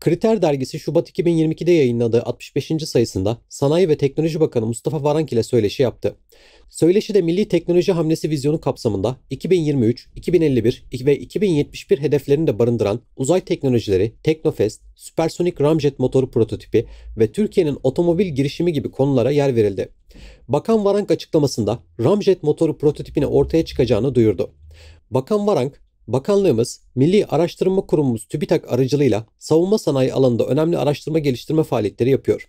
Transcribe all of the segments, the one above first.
Kriter dergisi Şubat 2022'de yayınladığı 65. sayısında Sanayi ve Teknoloji Bakanı Mustafa Varank ile söyleşi yaptı. Söyleşide Milli Teknoloji Hamlesi vizyonu kapsamında 2023, 2051 ve 2071 hedeflerini de barındıran uzay teknolojileri, Teknofest, süpersonik ramjet motoru prototipi ve Türkiye'nin otomobil girişimi gibi konulara yer verildi. Bakan Varank açıklamasında ramjet motoru prototipini ortaya çıkacağını duyurdu. Bakan Varank, Bakanlığımız, Milli Araştırma Kurumumuz TÜBİTAK aracılığıyla savunma sanayi alanında önemli araştırma geliştirme faaliyetleri yapıyor.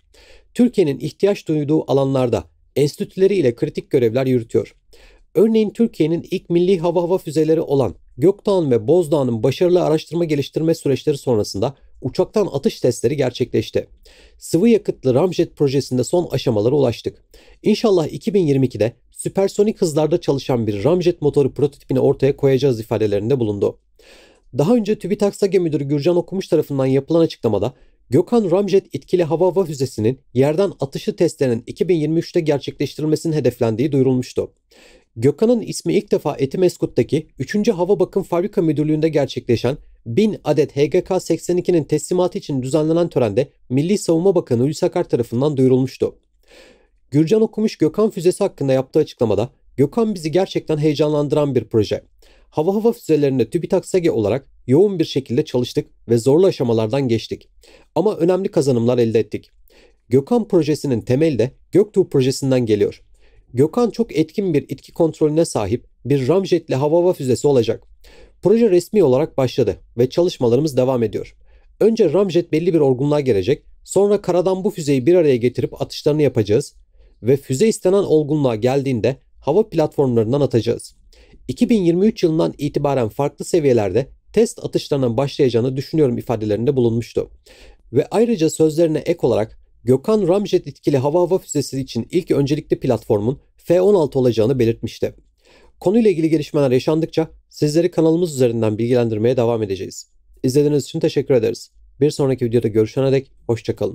Türkiye'nin ihtiyaç duyduğu alanlarda enstitüleri ile kritik görevler yürütüyor. Örneğin Türkiye'nin ilk milli hava hava füzeleri olan Gökdağ'ın ve Bozdağ'ın başarılı araştırma geliştirme süreçleri sonrasında uçaktan atış testleri gerçekleşti. Sıvı yakıtlı ramjet projesinde son aşamalara ulaştık. İnşallah 2022'de süpersonik hızlarda çalışan bir ramjet motoru prototipini ortaya koyacağız ifadelerinde bulundu. Daha önce TÜBİTAK SAGE Müdürü Gürcan Okumuş tarafından yapılan açıklamada Gökhan Ramjet itkili hava hava füzesinin yerden atışı testlerinin 2023'te gerçekleştirilmesinin hedeflendiği duyurulmuştu. Gökhan'ın ismi ilk defa Etimeskut'taki 3. Hava Bakım Fabrika Müdürlüğü'nde gerçekleşen 1000 adet HGK 82'nin teslimatı için düzenlenen törende Milli Savunma Bakanı Hulusi Akar tarafından duyurulmuştu. Gürcan Okumuş Gökhan füzesi hakkında yaptığı açıklamada Gökhan bizi gerçekten heyecanlandıran bir proje. Hava hava füzelerinde TÜBİTAK SAGE olarak yoğun bir şekilde çalıştık ve zorlu aşamalardan geçtik. Ama önemli kazanımlar elde ettik. Gökhan projesinin temeli de Göktuğ projesinden geliyor. Gökhan çok etkin bir itki kontrolüne sahip bir ramjetli hava hava füzesi olacak. Proje resmi olarak başladı ve çalışmalarımız devam ediyor. Önce ramjet belli bir orgunluğa gelecek, sonra karadan bu füzeyi bir araya getirip atışlarını yapacağız ve füze istenen olgunluğa geldiğinde hava platformlarından atacağız. 2023 yılından itibaren farklı seviyelerde test atışlarının başlayacağını düşünüyorum ifadelerinde bulunmuştu. Ve ayrıca sözlerine ek olarak Gökhan Ramjet etkili hava hava füzesi için ilk öncelikli platformun F-16 olacağını belirtmişti. Konuyla ilgili gelişmeler yaşandıkça sizleri kanalımız üzerinden bilgilendirmeye devam edeceğiz. İzlediğiniz için teşekkür ederiz. Bir sonraki videoda görüşene dek hoşçakalın.